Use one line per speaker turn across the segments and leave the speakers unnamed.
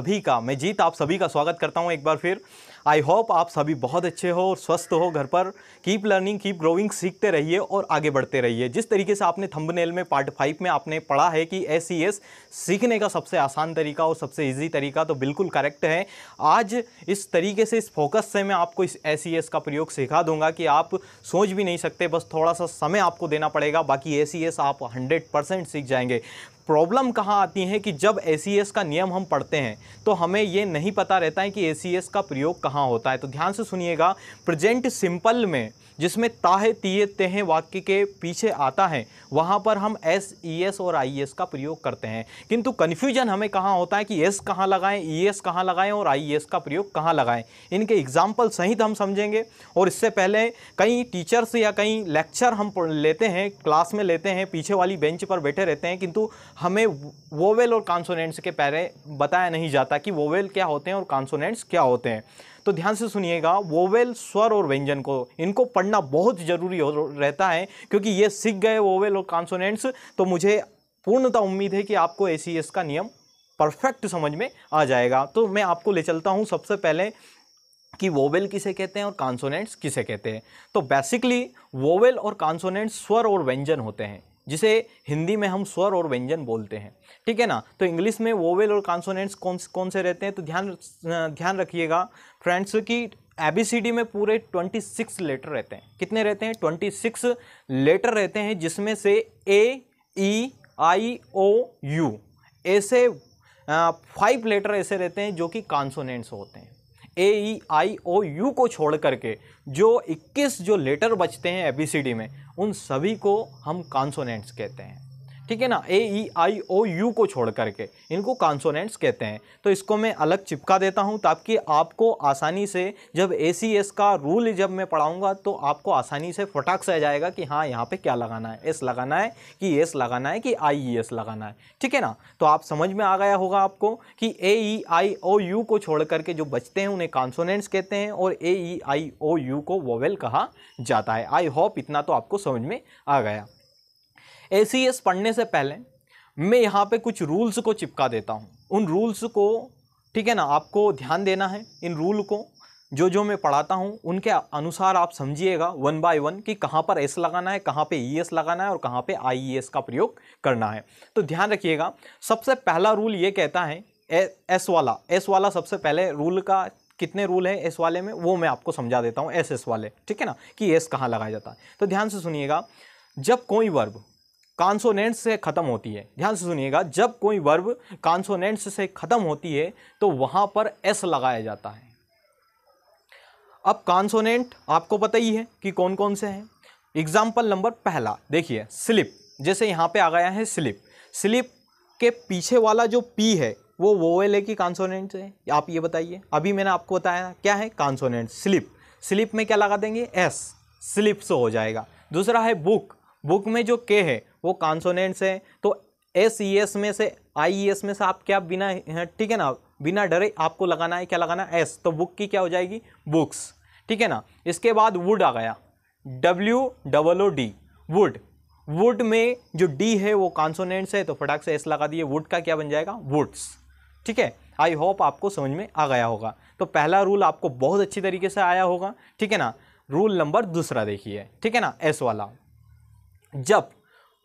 सभी का मैं जीत आप सभी का स्वागत करता हूँ एक बार फिर आई होप आप सभी बहुत अच्छे हो और स्वस्थ हो घर पर कीप लर्निंग कीप ग्रोइंग सीखते रहिए और आगे बढ़ते रहिए जिस तरीके से आपने थंबनेल में पार्ट फाइव में आपने पढ़ा है कि एस e सीखने का सबसे आसान तरीका और सबसे ईजी तरीका तो बिल्कुल करेक्ट है आज इस तरीके से इस फोकस से मैं आपको इस एस e का प्रयोग सिखा दूंगा कि आप सोच भी नहीं सकते बस थोड़ा सा समय आपको देना पड़ेगा बाकी ए e आप हंड्रेड सीख जाएंगे प्रॉब्लम कहाँ आती है कि जब ए का नियम हम पढ़ते हैं तो हमें ये नहीं पता रहता है कि ए का प्रयोग कहाँ होता है तो ध्यान से सुनिएगा प्रजेंट सिंपल में जिसमें ताहे तीये तेहे वाक्य के पीछे आता है वहाँ पर हम एस ई एस और आई एस e का प्रयोग करते हैं किंतु कन्फ्यूजन हमें कहाँ होता है कि एस कहाँ लगाएं ई e एस कहाँ लगाएं और आई एस e का प्रयोग कहाँ लगाएं इनके एग्जाम्पल सहित हम समझेंगे और इससे पहले कई टीचर्स या कई लेक्चर हम लेते हैं क्लास में लेते हैं पीछे वाली बेंच पर बैठे रहते हैं किंतु हमें वोवेल और कॉन्सोनेंट्स के पहले बताया नहीं जाता कि वोवेल क्या होते हैं और कॉन्सोनेंट्स क्या होते हैं तो ध्यान से सुनिएगा वोवेल स्वर और व्यंजन को इनको पढ़ना बहुत ज़रूरी हो रहता है क्योंकि ये सीख गए वोवेल और कॉन्सोनेंट्स तो मुझे पूर्णता उम्मीद है कि आपको ए का नियम परफेक्ट समझ में आ जाएगा तो मैं आपको ले चलता हूँ सबसे पहले कि वोवेल किसे कहते हैं और कॉन्सोनेंट्स किसे कहते हैं तो बेसिकली वोवेल और कॉन्सोनेंट्स स्वर और व्यंजन होते हैं जिसे हिंदी में हम स्वर और व्यंजन बोलते हैं ठीक है ना तो इंग्लिश में वोवेल और कॉन्सोनेंट्स कौन कौन से रहते हैं तो ध्यान ध्यान रखिएगा फ्रेंड्स कि एबीसीडी में पूरे 26 लेटर रहते हैं कितने रहते हैं 26 लेटर रहते हैं जिसमें से A E I O U ऐसे फाइव लेटर ऐसे रहते हैं जो कि कॉन्सोनेंट्स होते हैं ए ई आई ओ यू को छोड़ करके जो 21 जो लेटर बचते हैं ए बी सी डी में उन सभी को हम कॉन्सोनेंट्स कहते हैं ठीक है ना ए ई आई ओ यू को छोड़ करके इनको कॉन्सोनेंट्स कहते हैं तो इसको मैं अलग चिपका देता हूँ ताकि आपको आसानी से जब ए सी एस का रूल जब मैं पढ़ाऊँगा तो आपको आसानी से फटाक से आ जाएगा कि हाँ यहाँ पे क्या लगाना है एस लगाना है कि एस लगाना है कि आई ई एस लगाना है ठीक है ना तो आप समझ में आ गया होगा आपको कि ए ई आई ओ यू को छोड़ करके जो बचते हैं उन्हें कॉन्सोनेंट्स कहते हैं और ए ई आई ओ यू को वोवेल कहा जाता है आई होप इतना तो आपको समझ में आ गया ए पढ़ने से पहले मैं यहाँ पे कुछ रूल्स को चिपका देता हूँ उन रूल्स को ठीक है ना आपको ध्यान देना है इन रूल को जो जो मैं पढ़ाता हूँ उनके अनुसार आप समझिएगा वन बाय वन कि कहाँ पर एस लगाना है कहाँ पे ई e एस लगाना है और कहाँ पे आई ई एस का प्रयोग करना है तो ध्यान रखिएगा सबसे पहला रूल ये कहता है एस वाला एस वाला सबसे पहले रूल का कितने रूल है एस वाले में वो मैं आपको समझा देता हूँ एस एस वाले ठीक है ना कि एस कहाँ लगाया जाता है तो ध्यान से सुनिएगा जब कोई वर्ब कॉन्सोनेंट से ख़त्म होती है ध्यान से सुनिएगा जब कोई वर्ब कॉन्सोनेंट्स से ख़त्म होती है तो वहाँ पर एस लगाया जाता है अब कॉन्सोनेंट आपको पता ही है कि कौन कौन से हैं एग्जाम्पल नंबर पहला देखिए स्लिप जैसे यहाँ पे आ गया है स्लिप स्लिप के पीछे वाला जो पी है वो वो एल ए की कॉन्सोनेंट है आप ये बताइए अभी मैंने आपको बताया क्या है कॉन्सोनेंट स्लिप स्लिप में क्या लगा देंगे एस स्लिप से हो जाएगा दूसरा है बुक बुक में जो के है वो कॉन्सोनेंट्स है तो एस ई एस में से आई एस e में से आप क्या बिना ठीक है ना बिना डरे आपको लगाना है क्या लगाना है एस तो बुक की क्या हो जाएगी बुक्स ठीक है ना इसके बाद वुड आ गया W double O D wood wood में जो डी है वो कॉन्सोनेंट्स है तो फटाक से एस लगा दिए वुड का क्या बन जाएगा वुड्स ठीक है आई होप आपको समझ में आ गया होगा तो पहला रूल आपको बहुत अच्छी तरीके से आया होगा ठीक है ना रूल नंबर दूसरा देखिए ठीक है ना एस वाला जब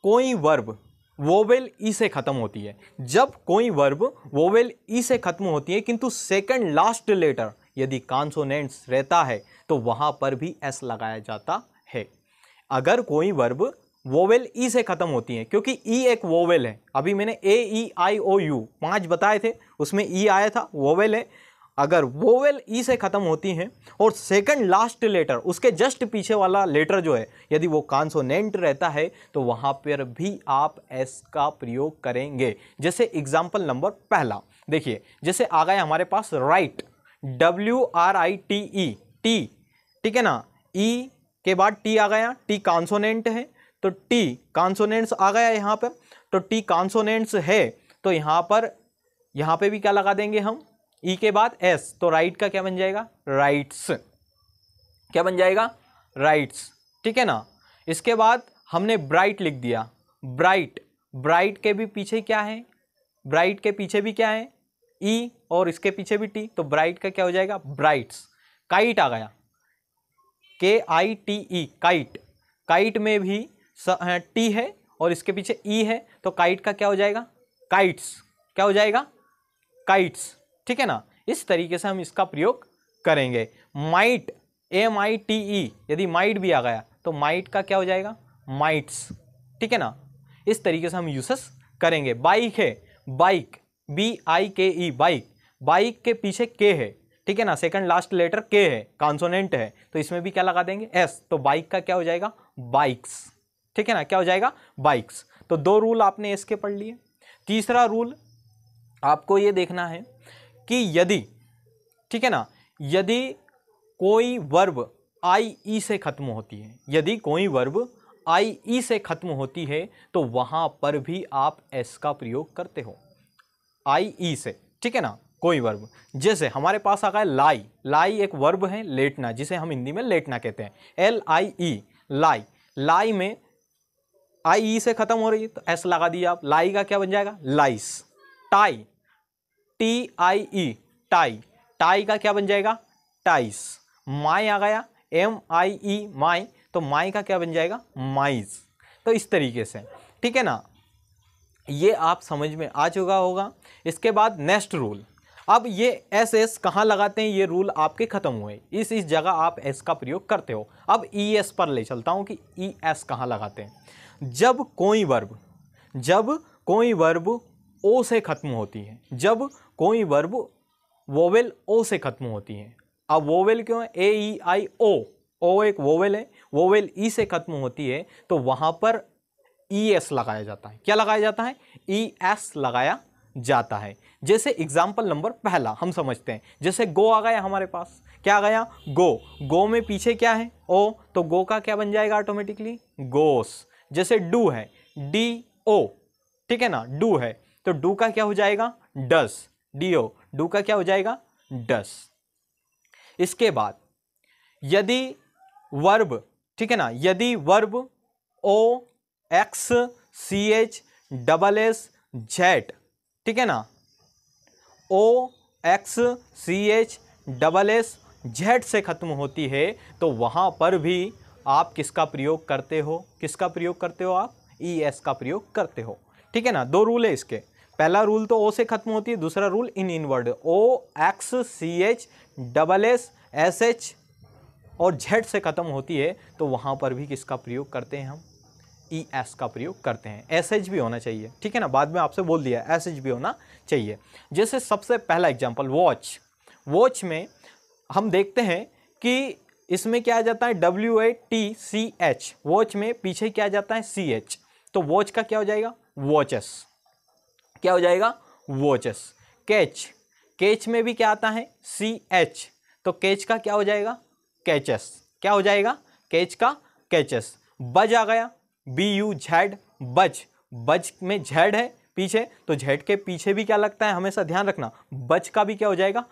कोई वर्ब वोवेल ई से ख़त्म होती है जब कोई वर्ब वोवेल ई से ख़त्म होती है किंतु सेकंड लास्ट लेटर यदि कॉन्सोनेंट्स रहता है तो वहाँ पर भी एस लगाया जाता है अगर कोई वर्ब वोवेल ई से ख़त्म होती है क्योंकि ई e एक वोवेल है अभी मैंने ए ई आई ओ यू पांच बताए थे उसमें ई e आया था वोवेल है अगर वोवेल ई से ख़त्म होती हैं और सेकंड लास्ट लेटर उसके जस्ट पीछे वाला लेटर जो है यदि वो कॉन्सोनेंट रहता है तो वहाँ पर भी आप एस का प्रयोग करेंगे जैसे एग्जाम्पल नंबर पहला देखिए जैसे आ गए हमारे पास write W R I T E T ठीक है ना ई e के बाद टी आ गया टी कॉन्सोनेंट है तो टी कॉन्सोनेंट्स आ गया यहाँ पर तो टी कॉन्सोनेंट्स है तो यहाँ पर यहाँ पे भी क्या लगा देंगे हम ई e के बाद एस तो राइट का क्या बन जाएगा राइट्स क्या बन जाएगा राइट्स ठीक है ना इसके बाद हमने ब्राइट लिख दिया ब्राइट ब्राइट के भी पीछे क्या है ब्राइट के पीछे भी क्या है ई e, और इसके पीछे भी टी तो ब्राइट का क्या हो जाएगा ब्राइट्स काइट आ गया K I T E kite kite में भी टी है और इसके पीछे ई e है तो काइट का क्या हो जाएगा काइट्स क्या हो जाएगा काइट्स ठीक है ना इस तरीके से हम इसका प्रयोग करेंगे might M I T E यदि माइट भी आ गया तो माइट का क्या हो जाएगा माइट्स ठीक है ना इस तरीके से हम यूसेस करेंगे बाइक है बाइक बी आई के ई बाइक बाइक के पीछे के है ठीक है ना सेकंड लास्ट लेटर के है कॉन्सोनेंट है तो इसमें भी क्या लगा देंगे एस तो बाइक का क्या हो जाएगा बाइक्स ठीक है ना क्या हो जाएगा बाइक्स तो दो रूल आपने एस के पढ़ लिए तीसरा रूल आपको ये देखना है कि यदि ठीक है ना यदि कोई वर्ब आई ई e से ख़त्म होती है यदि कोई वर्ब आई ई e से ख़त्म होती है तो वहां पर भी आप एस का प्रयोग करते हो आई ई e से ठीक है ना कोई वर्ब जैसे हमारे पास आ गया लाई लाई एक वर्ब है लेटना जिसे हम हिंदी में लेटना कहते हैं एल आई ई लाई लाई में आई ई से ख़त्म हो रही है तो एस लगा दिया आप लाई का क्या बन जाएगा लाइस tie T I E tie tie का क्या बन जाएगा टाइस माई आ गया एम आई ई माई तो माई का क्या बन जाएगा माइज तो इस तरीके से ठीक है ना ये आप समझ में आ चुका होगा इसके बाद नेक्स्ट रूल अब ये एस एस कहाँ लगाते हैं ये रूल आपके ख़त्म हुए इस इस जगह आप एस का प्रयोग करते हो अब ई e एस पर ले चलता हूँ कि ई e एस कहाँ लगाते हैं जब कोई वर्ब जब कोई वर्ब ओ से ख़त्म होती है जब कोई वर्ब वोवेल ओ से ख़त्म होती है अब वोवेल क्यों ए ई आई ओ ओ एक वोवेल है वोवेल ई e से ख़त्म होती है तो वहाँ पर ई e, एस लगाया जाता है क्या लगाया जाता है ई e, एस लगाया जाता है जैसे एग्जाम्पल नंबर पहला हम समझते हैं जैसे गो आ गया हमारे पास क्या आ गया गो गो में पीछे क्या है ओ तो गो का क्या बन जाएगा ऑटोमेटिकली गोस जैसे डू है डी ओ ठीक है ना डू है तो डू का क्या हो जाएगा डस डी ओ डू का क्या हो जाएगा डस इसके बाद यदि वर्ब ठीक है ना यदि verb O X C H double S Z ठीक है ना O X C H double S Z से ख़त्म होती है तो वहां पर भी आप किसका प्रयोग करते हो किसका प्रयोग करते हो आप ई एस का प्रयोग करते हो ठीक है ना दो रूल है इसके पहला रूल तो ओ से खत्म होती है दूसरा रूल इन इनवर्ड O X C H double S S H और जेड से खत्म होती है तो वहाँ पर भी किसका प्रयोग करते हैं हम ई e एस का प्रयोग करते हैं एस एच भी होना चाहिए ठीक है ना बाद में आपसे बोल दिया एस एच भी होना चाहिए जैसे सबसे पहला एग्जाम्पल वॉच वॉच में हम देखते हैं कि इसमें क्या आ जाता है W A T C H watch में पीछे क्या आ जाता है सी एच तो वॉच का क्या हो जाएगा वॉचेस क्या हो जाएगा वॉचेस कैच कैच में भी क्या आता है सी एच तो कैच का क्या हो जाएगा कैचस क्या हो जाएगा कैच का कैचस बज आ गया बी यू झेड बज बज में झेड है पीछे तो झेड के पीछे भी क्या लगता है हमेशा ध्यान रखना बज का भी क्या हो जाएगा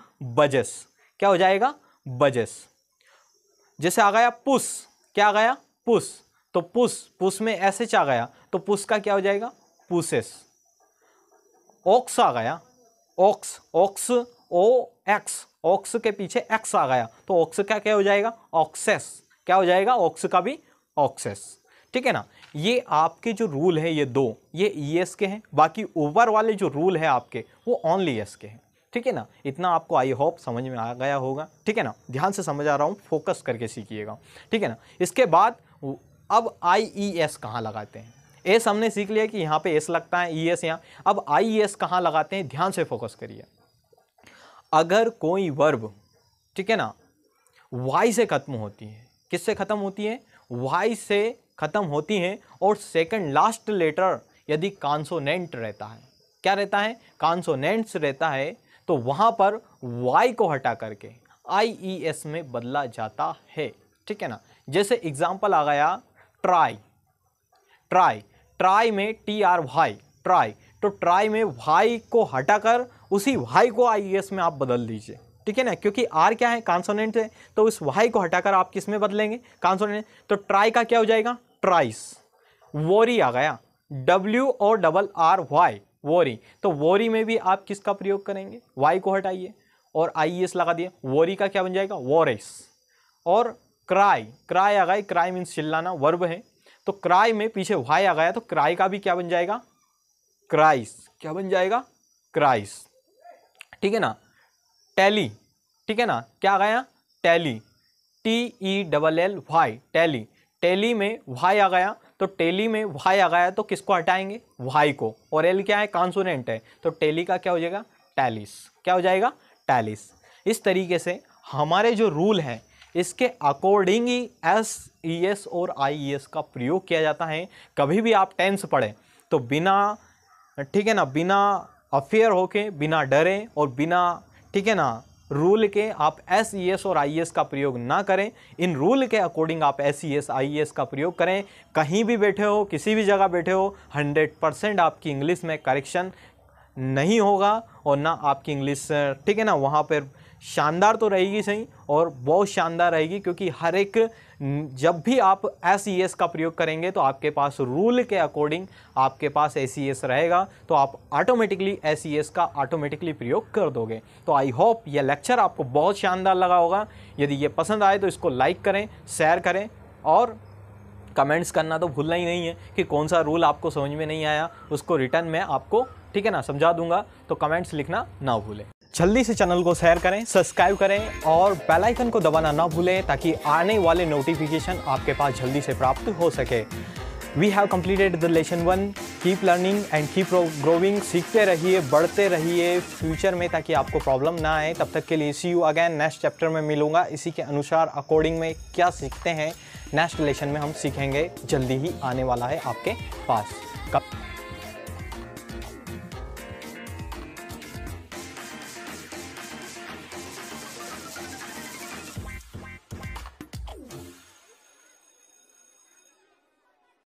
बजस क्या हो जाएगा बजस जैसे आ गया पुस क्या आ गया पुस तो पुस पुस में एस एच आ गया तो पुस का क्या हो जाएगा पुसेस ऑक्स आ गया ox ox O X ox के पीछे एक्स आ गया तो ऑक्स का क्या हो जाएगा ऑक्सेस क्या हो जाएगा ऑक्स का भी ऑक्सेस ठीक है ना ये आपके जो रूल है ये दो ये ई e एस के हैं बाकी ओवर वाले जो रूल है आपके वो ऑनली एस के हैं ठीक है ना इतना आपको आई होप समझ में आ गया होगा ठीक है ना ध्यान से समझ आ रहा हूँ फोकस करके सीखिएगा ठीक है ना इसके बाद अब आई ई एस कहाँ लगाते हैं एस हमने सीख लिया कि यहाँ पे एस लगता है ई एस यहाँ अब आई एस कहाँ लगाते हैं ध्यान से फोकस करिए अगर कोई वर्ब ठीक है ना वाई से ख़त्म होती है किससे ख़त्म होती है वाई से ख़त्म होती हैं और सेकंड लास्ट लेटर यदि कॉन्सोनेंट रहता है क्या रहता है कॉन्सोनेंट्स रहता है तो वहाँ पर वाई को हटा करके आई ई एस में बदला जाता है ठीक है ना जैसे एग्जाम्पल आ गया ट्राई ट्राई ट्राई में टी आर वाई ट्राई तो ट्राई में वाई को हटाकर उसी वाई को आई एस e में आप बदल दीजिए ठीक है ना क्योंकि आर क्या है कॉन्सोनेंट है तो उस वाई को हटाकर आप किस में बदलेंगे कॉन्सोनेंट तो ट्राई का क्या हो जाएगा ट्राइस वोरी आ गया डब्ल्यू और डबल आर वाई वोरी तो वोरी में भी आप किसका प्रयोग करेंगे वाई को हटाइए और आई एस e लगा दिए वोरी का क्या बन जाएगा वोरेस और क्राई क्राई आ गई क्राई मीन्स चिल्लाना वर्ब है तो क्राई में पीछे वाई आ गया तो क्राई का भी क्या बन जाएगा क्राइस क्या बन जाएगा क्राइस ठीक है ना टैली ठीक है ना क्या आ गया tally T E double L Y tally tally में वाई आ गया तो टैली में वाई आ गया तो किसको हटाएंगे वाई को और एल क्या है कॉन्सोनेंट है तो टैली का क्या हो जाएगा टैलिस क्या हो जाएगा टैलिस इस तरीके से हमारे जो रूल हैं इसके अकॉर्डिंग ही एस ई एस और आई ई एस का प्रयोग किया जाता है कभी भी आप टेंस पढ़ें तो बिना ठीक है ना बिना अफेयर होके बिना डरे और बिना ठीक है ना रूल के आप एस ई एस और आई एस e का प्रयोग ना करें इन रूल के अकॉर्डिंग आप S E S I S का प्रयोग करें कहीं भी बैठे हो किसी भी जगह बैठे हो हंड्रेड परसेंट आपकी इंग्लिश में करेक्शन नहीं होगा और ना आपकी इंग्लिश ठीक है ना वहाँ पर शानदार तो रहेगी सही और बहुत शानदार रहेगी क्योंकि हर एक जब भी आप एस ई एस का प्रयोग करेंगे तो आपके पास रूल के अकॉर्डिंग आपके पास ए सी एस रहेगा तो आप ऑटोमेटिकली एस सी एस का ऑटोमेटिकली प्रयोग कर दोगे तो आई होप यह लेक्चर आपको बहुत शानदार लगा होगा यदि ये पसंद आए तो इसको लाइक करें शेयर करें और कमेंट्स करना तो भूलना ही नहीं है कि कौन सा रूल आपको समझ में नहीं आया उसको रिटर्न में आपको ठीक है ना समझा दूंगा तो कमेंट्स लिखना ना भूलें जल्दी से चैनल को शेयर करें सब्सक्राइब करें और बेल आइकन को दबाना ना भूलें ताकि आने वाले नोटिफिकेशन आपके पास जल्दी से प्राप्त हो सके we have completed the lesson one keep learning and keep growing सीखते रहिए बढ़ते रहिए फ्यूचर में ताकि आपको प्रॉब्लम ना आए तब तक के लिए see you again next chapter में मिलूंगा इसी के अनुसार अकॉर्डिंग में क्या सीखते हैं नेक्स्ट लेसन में हम सीखेंगे जल्दी ही आने वाला है आपके पास कब